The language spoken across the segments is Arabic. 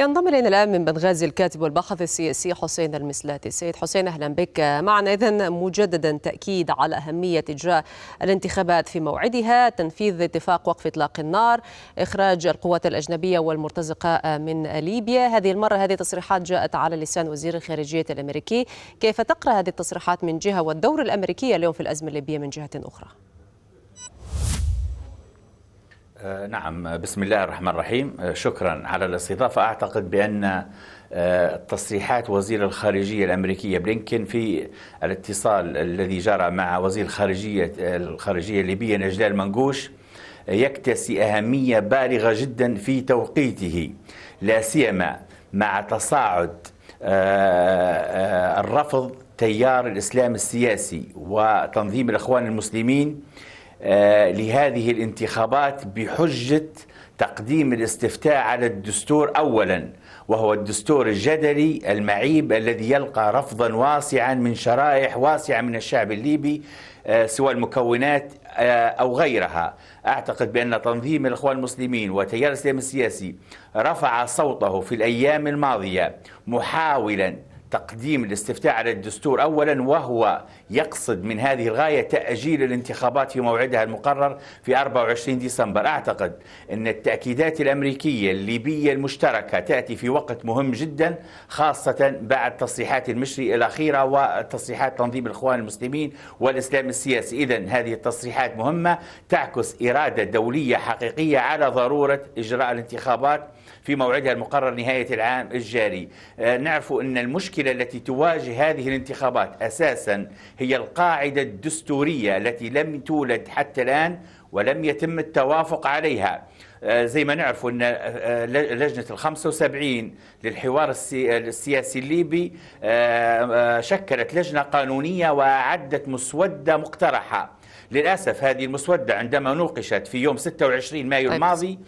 ينضم الينا الان من بنغازي الكاتب والباحث السياسي حسين المسلاتي. سيد حسين اهلا بك معنا اذا مجددا تاكيد على اهميه اجراء الانتخابات في موعدها، تنفيذ اتفاق وقف اطلاق النار، اخراج القوات الاجنبيه والمرتزقه من ليبيا، هذه المره هذه التصريحات جاءت على لسان وزير الخارجيه الامريكي، كيف تقرا هذه التصريحات من جهه والدور الامريكي اليوم في الازمه الليبيه من جهه اخرى؟ آه، نعم بسم الله الرحمن الرحيم آه، شكرا على الاستضافة أعتقد بأن آه، تصريحات وزير الخارجية الأمريكية بلينكين في الاتصال الذي جرى مع وزير الخارجية الخارجية الليبية نجلال منقوش يكتسي أهمية بالغة جدا في توقيته لا سيما مع تصاعد الرفض تيار الإسلام السياسي وتنظيم الإخوان المسلمين آه، لهذه الانتخابات بحجة تقديم الاستفتاء على الدستور أولا وهو الدستور الجدلي المعيب الذي يلقى رفضا واسعا من شرائح واسعة من الشعب الليبي آه، سواء المكونات آه، أو غيرها أعتقد بأن تنظيم الإخوان المسلمين وتيار الإسلام السياسي رفع صوته في الأيام الماضية محاولا تقديم الاستفتاء على الدستور اولا وهو يقصد من هذه الغايه تاجيل الانتخابات في موعدها المقرر في 24 ديسمبر، اعتقد ان التاكيدات الامريكيه الليبيه المشتركه تاتي في وقت مهم جدا خاصه بعد تصريحات المشري الاخيره وتصريحات تنظيم الاخوان المسلمين والاسلام السياسي، اذا هذه التصريحات مهمه تعكس اراده دوليه حقيقيه على ضروره اجراء الانتخابات في موعدها المقرر نهاية العام الجاري آه، نعرف أن المشكلة التي تواجه هذه الانتخابات أساسا هي القاعدة الدستورية التي لم تولد حتى الآن ولم يتم التوافق عليها آه، زي ما نعرف أن آه، لجنة ال 75 للحوار السياسي الليبي شكلت لجنة قانونية وأعدت مسودة مقترحة للأسف هذه المسودة عندما نوقشت في يوم 26 مايو طيب، الماضي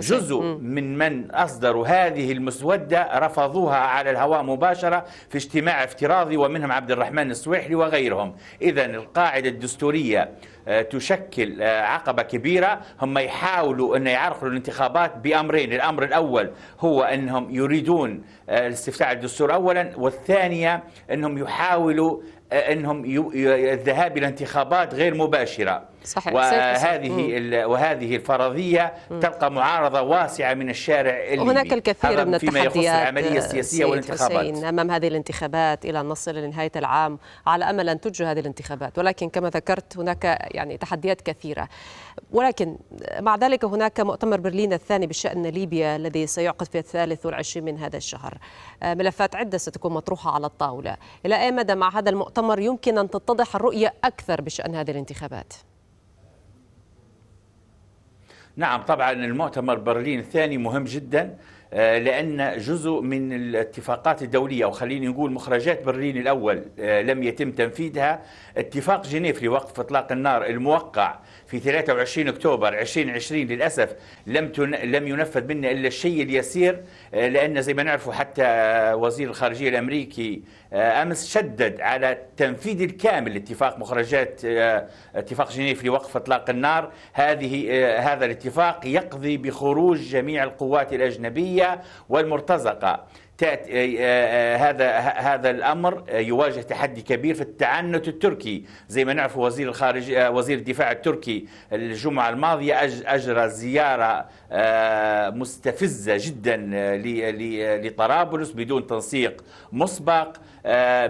جزء من من أصدروا هذه المسودة رفضوها على الهواء مباشرة في اجتماع افتراضي ومنهم عبد الرحمن السويحلي وغيرهم إذا القاعدة الدستورية آه، تشكل آه، عقبة كبيرة هم يحاولوا أن يعرقلوا الانتخابات بأمرين الأمر الأول هو أنهم يريدون آه، استفتاء الدستور أولا والثانية أنهم يحاولوا أنهم الذهاب إلى انتخابات غير مباشرة صحيح. وهذه وهذه الفرضيه تلقى معارضه واسعه من الشارع الليبي هناك الكثير من التحديات فيما يخص العمليه السياسيه والانتخابات امام هذه الانتخابات الى ان نصل لنهايه العام على امل ان تجري هذه الانتخابات ولكن كما ذكرت هناك يعني تحديات كثيره ولكن مع ذلك هناك مؤتمر برلين الثاني بشان ليبيا الذي سيعقد في الثالث والعشرين من هذا الشهر آه، ملفات عده ستكون مطروحه على الطاوله الى اي مدى مع هذا المؤتمر يمكن ان تتضح الرؤيه اكثر بشان هذه الانتخابات نعم طبعا المؤتمر برلين الثاني مهم جدا آه، لأن جزء من الاتفاقات الدولية أو خليني نقول مخرجات برلين الأول آه، لم يتم تنفيذها اتفاق جنيف لوقف إطلاق النار الموقع في 23 أكتوبر 2020 للأسف لم لم ينفذ منه إلا الشيء اليسير آه، لأن زي ما نعرفوا حتى وزير الخارجية الأمريكي أمس شدد على تنفيذ الكامل لاتفاق مخرجات اتفاق جنيف لوقف إطلاق النار هذه هذا الاتفاق يقضي بخروج جميع القوات الأجنبية والمرتزقة تأتي آه، آه، آه، هذا هذا الامر يواجه تحدي كبير في التعنت التركي زي ما نعرف وزير الخارج وزير الدفاع التركي الجمعه الماضيه اجرى زياره مستفزه جدا لطرابلس بدون تنسيق مسبق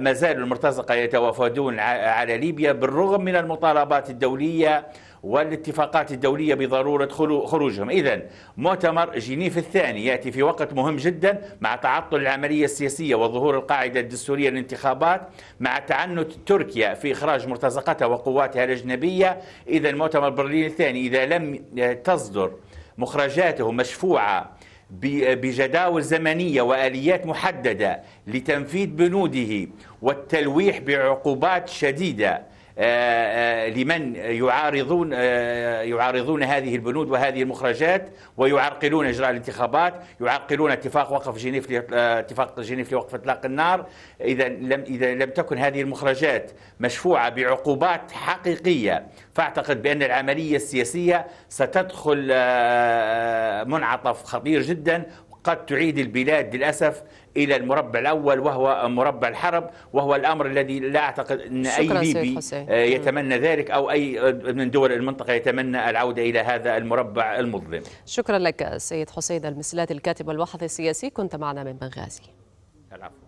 ما زالوا المرتزقه يتوافدون على ليبيا بالرغم من المطالبات الدوليه والاتفاقات الدولية بضرورة خروجهم إذا مؤتمر جنيف الثاني يأتي في وقت مهم جدا مع تعطل تدخل العملية السياسية وظهور القاعدة الدستورية للانتخابات مع تعنت تركيا في إخراج مرتزقتها وقواتها الأجنبية إذا المؤتمر برلين الثاني إذا لم تصدر مخرجاته مشفوعة بجداول زمنية وآليات محددة لتنفيذ بنوده والتلويح بعقوبات شديدة آه، آه، لمن يعارضون آه، يعارضون هذه البنود وهذه المخرجات ويعرقلون اجراء الانتخابات، يعرقلون اتفاق وقف جنيف اتفاق جنيف لوقف اطلاق النار، اذا لم اذا لم تكن هذه المخرجات مشفوعه بعقوبات حقيقيه، فاعتقد بان العمليه السياسيه ستدخل منعطف خطير جدا قد تعيد البلاد للأسف إلى المربع الأول وهو مربع الحرب وهو الأمر الذي لا أعتقد أن أي ليبي آه، يتمنى ذلك أو أي من دول المنطقة يتمنى العودة إلى هذا المربع المظلم شكرا لك سيد حسين المسلات الكاتب والباحث السياسي كنت معنا من بنغازي العفو